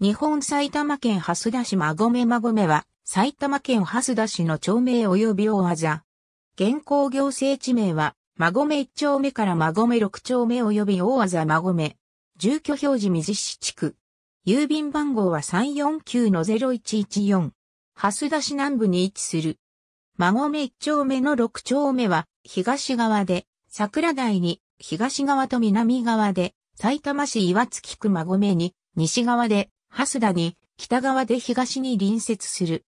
日本埼玉県蓮田市孫目孫目は、埼玉県蓮田市の町名及び大技。現行行政地名は、孫目一丁目から孫目六丁目及び大技孫目。住居表示水市地区。郵便番号は349-0114。蓮田市南部に位置する。孫目一丁目の六丁目は、東側で、桜台に、東側と南側で、埼玉市岩月区孫目に、西側で、蓮田に北側で東に隣接する。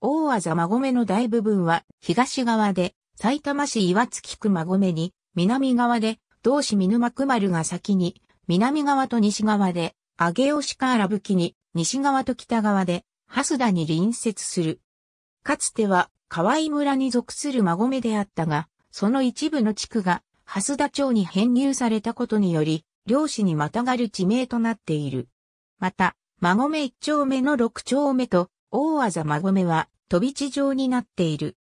大和座馬込の大部分は東側で、埼玉市岩月区馬込に、南側で、同市見沼区丸が先に、南側と西側で、上尾市から吹きに、西側と北側で、蓮田に隣接する。かつては、河合村に属する馬込であったが、その一部の地区が、蓮田町に編入されたことにより、漁師にまたがる地名となっている。また、馬込一丁目の六丁目と、大技馬込は、飛び地上になっている。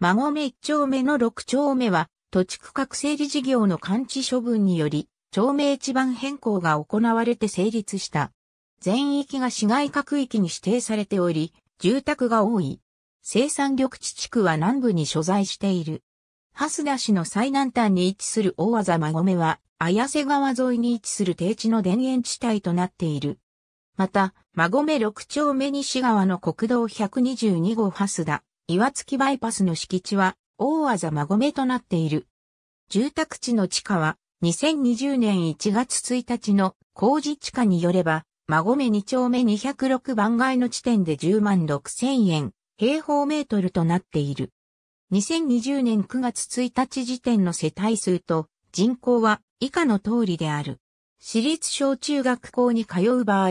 馬込一丁目の六丁目は、土地区画整理事業の完治処分により、町名地盤変更が行われて成立した。全域が市街各域に指定されており、住宅が多い。生産緑地地区は南部に所在している。蓮田市の最南端に位置する大技馬込は、綾瀬川沿いに位置する低地の田園地帯となっている。また、馬込六丁目西側の国道122号蓮田、岩月バイパスの敷地は、大技馬込となっている。住宅地の地下は、2020年1月1日の工事地下によれば、馬込2丁目206番街の地点で10万6千円、平方メートルとなっている。2020年9月1日時点の世帯数と人口は以下の通りである。私立小中学校に通う場合、